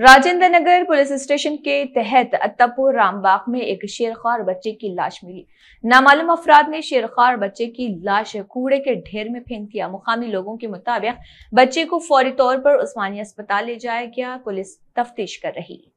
राजेंद्र नगर police station के तहत अत्तापुर रामबाग में एक शेरखार बच्चे की लाश मिली नामालूम अफराद ने शेरखार बच्चे की लाश कूड़े के ढेर में फेंक दिया मुकामी लोगों के मुताबिक बच्चे को फौरी तौर पर उस्मानी अस्पताल ले जाया गया पुलिस तफ्तीश कर रही है